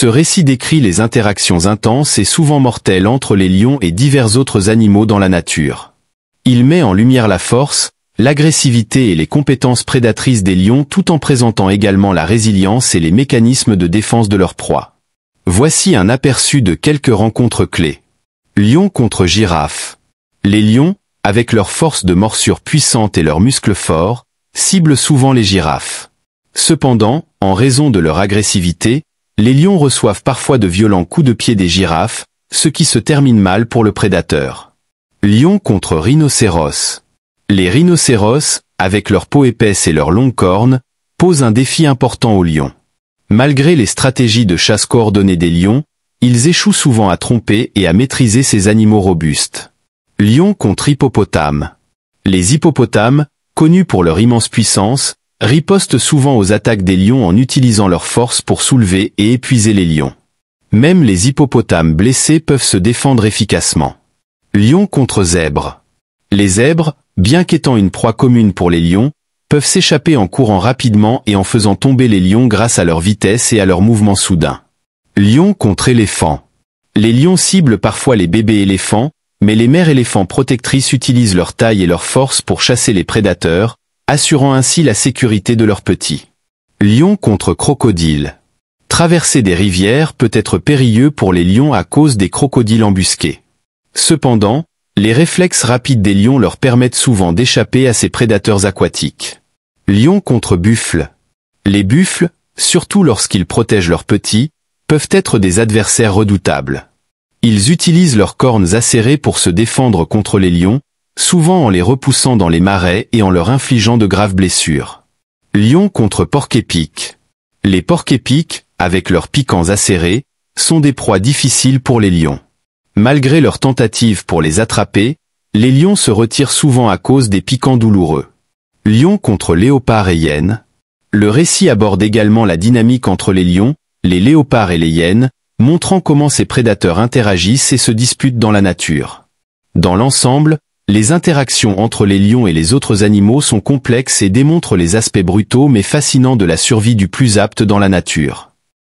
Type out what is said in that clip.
Ce récit décrit les interactions intenses et souvent mortelles entre les lions et divers autres animaux dans la nature. Il met en lumière la force, l'agressivité et les compétences prédatrices des lions tout en présentant également la résilience et les mécanismes de défense de leur proie. Voici un aperçu de quelques rencontres clés. Lion contre girafe. Les lions, avec leur force de morsure puissante et leurs muscles forts, ciblent souvent les girafes. Cependant, en raison de leur agressivité, les lions reçoivent parfois de violents coups de pied des girafes, ce qui se termine mal pour le prédateur. Lion contre rhinocéros. Les rhinocéros, avec leur peau épaisse et leurs longues cornes, posent un défi important aux lions. Malgré les stratégies de chasse coordonnées des lions, ils échouent souvent à tromper et à maîtriser ces animaux robustes. Lion contre hippopotame. Les hippopotames, connus pour leur immense puissance, ripostent souvent aux attaques des lions en utilisant leur force pour soulever et épuiser les lions. Même les hippopotames blessés peuvent se défendre efficacement. Lion contre zèbre. Les zèbres, bien qu'étant une proie commune pour les lions, peuvent s'échapper en courant rapidement et en faisant tomber les lions grâce à leur vitesse et à leurs mouvements soudain. Lion contre éléphant. Les lions ciblent parfois les bébés éléphants, mais les mères éléphants protectrices utilisent leur taille et leur force pour chasser les prédateurs, assurant ainsi la sécurité de leurs petits. Lion contre crocodile. Traverser des rivières peut être périlleux pour les lions à cause des crocodiles embusqués. Cependant, les réflexes rapides des lions leur permettent souvent d'échapper à ces prédateurs aquatiques. Lion contre buffle. Les buffles, surtout lorsqu'ils protègent leurs petits, peuvent être des adversaires redoutables. Ils utilisent leurs cornes acérées pour se défendre contre les lions, souvent en les repoussant dans les marais et en leur infligeant de graves blessures. Lion contre porc-épic. Les porcs-épics, avec leurs piquants acérés, sont des proies difficiles pour les lions. Malgré leurs tentatives pour les attraper, les lions se retirent souvent à cause des piquants douloureux. Lion contre léopard et hyène. Le récit aborde également la dynamique entre les lions, les léopards et les hyènes, montrant comment ces prédateurs interagissent et se disputent dans la nature. Dans l'ensemble, les interactions entre les lions et les autres animaux sont complexes et démontrent les aspects brutaux mais fascinants de la survie du plus apte dans la nature.